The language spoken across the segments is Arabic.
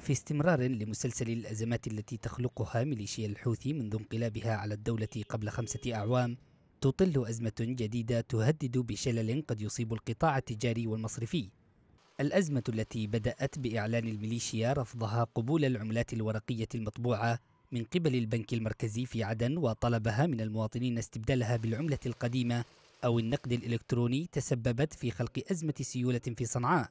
في استمرار لمسلسل الأزمات التي تخلقها ميليشيا الحوثي منذ انقلابها على الدولة قبل خمسة أعوام تطل أزمة جديدة تهدد بشلل قد يصيب القطاع التجاري والمصرفي الأزمة التي بدأت بإعلان الميليشيا رفضها قبول العملات الورقية المطبوعة من قبل البنك المركزي في عدن وطلبها من المواطنين استبدالها بالعملة القديمة أو النقد الإلكتروني تسببت في خلق أزمة سيولة في صنعاء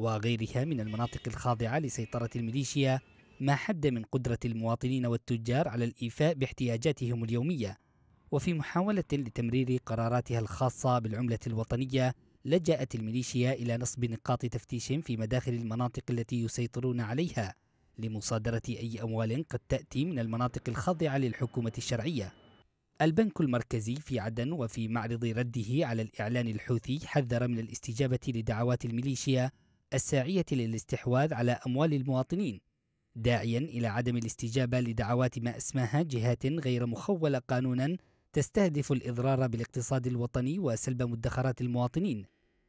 وغيرها من المناطق الخاضعة لسيطرة الميليشيا ما حد من قدرة المواطنين والتجار على الإيفاء باحتياجاتهم اليومية وفي محاولة لتمرير قراراتها الخاصة بالعملة الوطنية لجأت الميليشيا إلى نصب نقاط تفتيش في مداخل المناطق التي يسيطرون عليها لمصادرة أي أموال قد تأتي من المناطق الخاضعة للحكومة الشرعية البنك المركزي في عدن وفي معرض رده على الإعلان الحوثي حذر من الاستجابة لدعوات الميليشيا الساعية للاستحواذ على أموال المواطنين داعيا إلى عدم الاستجابة لدعوات ما أسماها جهات غير مخولة قانونا تستهدف الإضرار بالاقتصاد الوطني وسلب مدخرات المواطنين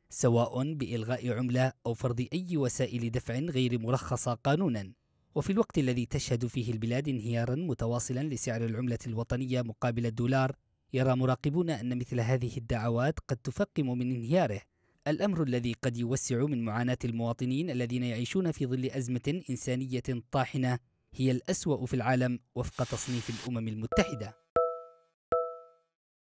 سواء بإلغاء عملة أو فرض أي وسائل دفع غير مرخصة قانونا وفي الوقت الذي تشهد فيه البلاد انهيارا متواصلا لسعر العملة الوطنية مقابل الدولار يرى مراقبون أن مثل هذه الدعوات قد تفقم من انهياره الأمر الذي قد يوسع من معاناة المواطنين الذين يعيشون في ظل أزمة إنسانية طاحنة هي الأسوأ في العالم وفق تصنيف الأمم المتحدة